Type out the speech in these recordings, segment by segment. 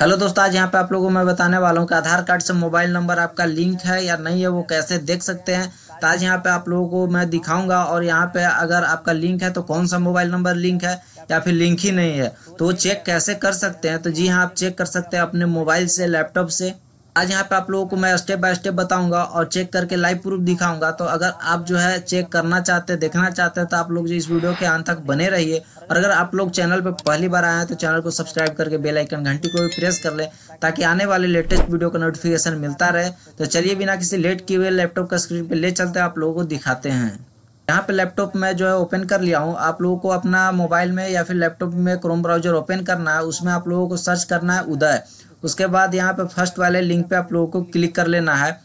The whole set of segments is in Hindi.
हेलो दोस्तों आज यहाँ पे आप लोगों को मैं बताने वाला हूँ कि आधार कार्ड से मोबाइल नंबर आपका लिंक है या नहीं है वो कैसे देख सकते हैं तो आज यहाँ पे आप लोगों को मैं दिखाऊंगा और यहाँ पे अगर आपका लिंक है तो कौन सा मोबाइल नंबर लिंक है या फिर लिंक ही नहीं है तो वो चेक कैसे कर सकते हैं तो जी हाँ आप चेक कर सकते हैं अपने मोबाइल से लैपटॉप से आज यहाँ पे आप लोगों को मैं स्टेप बाय स्टेप बताऊंगा और चेक करके लाइव प्रूफ दिखाऊंगा तो अगर आप जो है चेक करना चाहते हैं देखना चाहते हैं तो आप लोग जो इस वीडियो के अंत तक बने रहिए और अगर आप लोग चैनल पर पहली बार आए हैं तो चैनल को सब्सक्राइब करके बेल आइकन घंटी को भी प्रेस कर लें ताकि आने वाले लेटेस्ट वीडियो का नोटिफिकेशन मिलता रहे तो चलिए बिना किसी लेट किए हुए लैपटॉप का स्क्रीन पर ले चलते आप लोगों को दिखाते हैं यहाँ पे लैपटॉप में जो है ओपन कर लिया हूँ आप लोगों को अपना मोबाइल में या फिर लैपटॉप में क्रोम ब्राउजर ओपन करना है उसमें आप लोगों को सर्च करना है उदय उसके बाद यहाँ पे फर्स्ट वाले लिंक पे आप लोगों को क्लिक कर लेना है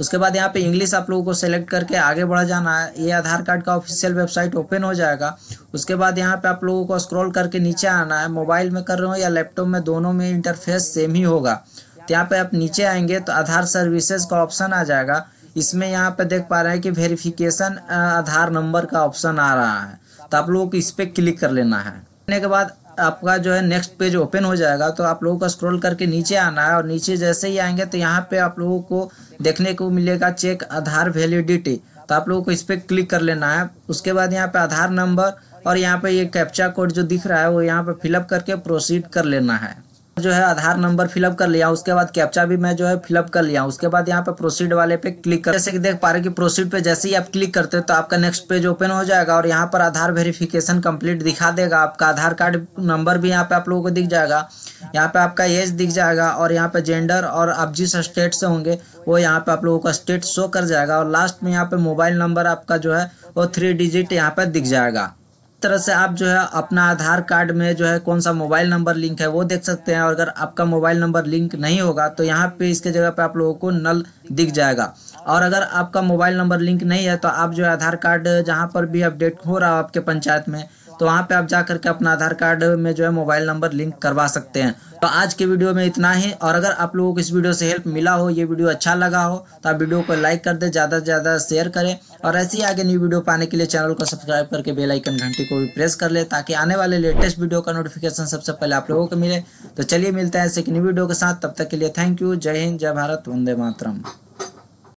उसके बाद यहाँ पे इंग्लिश आप लोगों को सेलेक्ट करके आगे बढ़ जाना है ये आधार कार्ड का ऑफिशियल वेबसाइट ओपन हो जाएगा उसके बाद यहाँ पे आप लोगों को स्क्रॉल करके नीचे आना है मोबाइल में कर रहे हो या लैपटॉप में दोनों में इंटरफेस सेम ही होगा तो यहाँ पे आप नीचे आएंगे तो आधार सर्विसेज का ऑप्शन आ जाएगा इसमें यहाँ पे देख पा रहे हैं कि वेरिफिकेशन आधार नंबर का ऑप्शन आ रहा है तो आप लोगों को इस पर क्लिक कर लेना है करने के बाद आपका जो है नेक्स्ट पेज ओपन हो जाएगा तो आप लोगों का स्क्रॉल करके नीचे आना है और नीचे जैसे ही आएंगे तो यहाँ पे आप लोगों को देखने को मिलेगा चेक आधार वैलिडिटी तो आप लोगों को इस पर क्लिक कर लेना है उसके बाद यहाँ पे आधार नंबर और यहाँ पे ये कैप्चा कोड जो दिख रहा है वो यहाँ पे फिलअप करके प्रोसीड कर लेना है जो है आधार नंबर फिलअप कर लिया उसके बाद कैप्चा भी मैं जो है फिलअप कर लिया उसके बाद यहाँ पे प्रोसीड वाले पे क्लिक कर जैसे कि देख पा रहे कि प्रोसीड पे जैसे ही आप क्लिक करते हो तो आपका नेक्स्ट पेज ओपन हो जाएगा और यहाँ पर आधार वेरिफिकेशन कंप्लीट दिखा देगा आपका आधार कार्ड नंबर भी यहाँ पे आप लोगों को दिख जाएगा यहाँ पे आपका एज दिख जाएगा और यहाँ पे जेंडर और आप जिस स्टेट से होंगे वो यहाँ पे आप लोगों का स्टेट शो कर जाएगा और लास्ट में यहाँ पे मोबाइल नंबर आपका जो है वो थ्री डिजिट यहाँ पे दिख जाएगा तरह से आप जो है अपना आधार कार्ड में जो है कौन सा मोबाइल नंबर लिंक है वो देख सकते हैं और अगर आपका मोबाइल नंबर लिंक नहीं होगा तो यहाँ पे इसके जगह पे आप लोगों को नल दिख जाएगा और अगर आपका मोबाइल नंबर लिंक नहीं है तो आप जो है आधार कार्ड जहाँ पर भी अपडेट हो रहा हो आपके पंचायत में तो वहाँ पे आप जा करके अपना आधार कार्ड में जो है मोबाइल नंबर लिंक करवा सकते हैं तो आज के वीडियो में इतना ही और अगर आप लोगों को इस वीडियो से हेल्प मिला हो ये वीडियो अच्छा लगा हो तो आप वीडियो को लाइक कर दे ज़्यादा से ज़्यादा शेयर करें और ऐसे ही आगे न्यू वीडियो पाने के लिए चैनल को सब्सक्राइब करके बेलाइकन घंटी को भी प्रेस कर ले ताकि आने वाले लेटेस्ट वीडियो का नोटिफिकेशन सबसे पहले आप लोगों को मिले तो चलिए मिलते हैं ऐसे एक न्यू वीडियो के साथ तब तक के लिए थैंक यू जय हिंद जय भारत वंदे मातरम